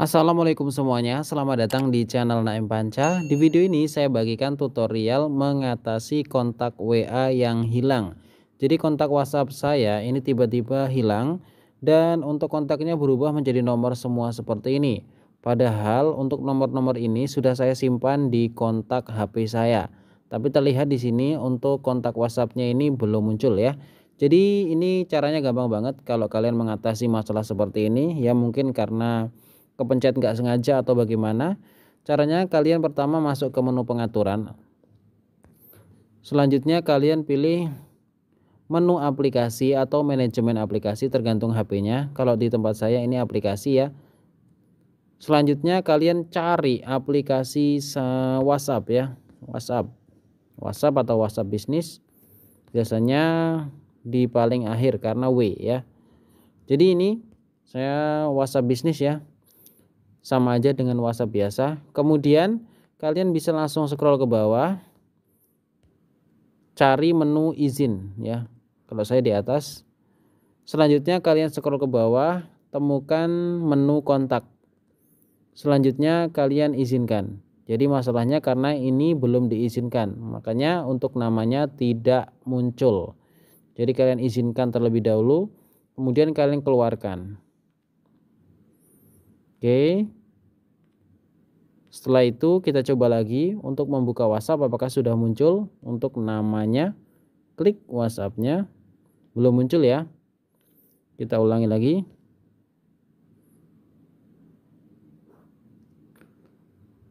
Assalamualaikum semuanya, selamat datang di channel Naim Panca Di video ini saya bagikan tutorial mengatasi kontak WA yang hilang Jadi kontak WhatsApp saya ini tiba-tiba hilang Dan untuk kontaknya berubah menjadi nomor semua seperti ini Padahal untuk nomor-nomor ini sudah saya simpan di kontak HP saya Tapi terlihat di sini untuk kontak WhatsAppnya ini belum muncul ya jadi ini caranya gampang banget kalau kalian mengatasi masalah seperti ini ya mungkin karena kepencet nggak sengaja atau bagaimana. Caranya kalian pertama masuk ke menu pengaturan. Selanjutnya kalian pilih menu aplikasi atau manajemen aplikasi tergantung HP-nya. Kalau di tempat saya ini aplikasi ya. Selanjutnya kalian cari aplikasi WhatsApp ya, WhatsApp. WhatsApp atau WhatsApp bisnis biasanya di paling akhir karena W ya. Jadi ini saya WhatsApp bisnis ya sama aja dengan WhatsApp biasa. Kemudian kalian bisa langsung scroll ke bawah cari menu izin ya. Kalau saya di atas. Selanjutnya kalian scroll ke bawah, temukan menu kontak. Selanjutnya kalian izinkan. Jadi masalahnya karena ini belum diizinkan, makanya untuk namanya tidak muncul. Jadi kalian izinkan terlebih dahulu, kemudian kalian keluarkan. Oke. Setelah itu kita coba lagi untuk membuka WhatsApp apakah sudah muncul untuk namanya. Klik WhatsApp-nya. Belum muncul ya. Kita ulangi lagi.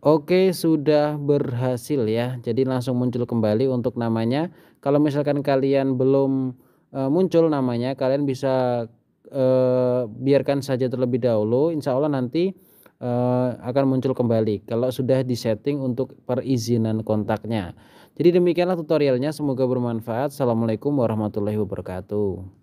Oke, sudah berhasil ya. Jadi langsung muncul kembali untuk namanya. Kalau misalkan kalian belum eh, muncul namanya, kalian bisa eh, biarkan saja terlebih dahulu insya Allah nanti eh, akan muncul kembali kalau sudah disetting untuk perizinan kontaknya jadi demikianlah tutorialnya semoga bermanfaat Assalamualaikum warahmatullahi wabarakatuh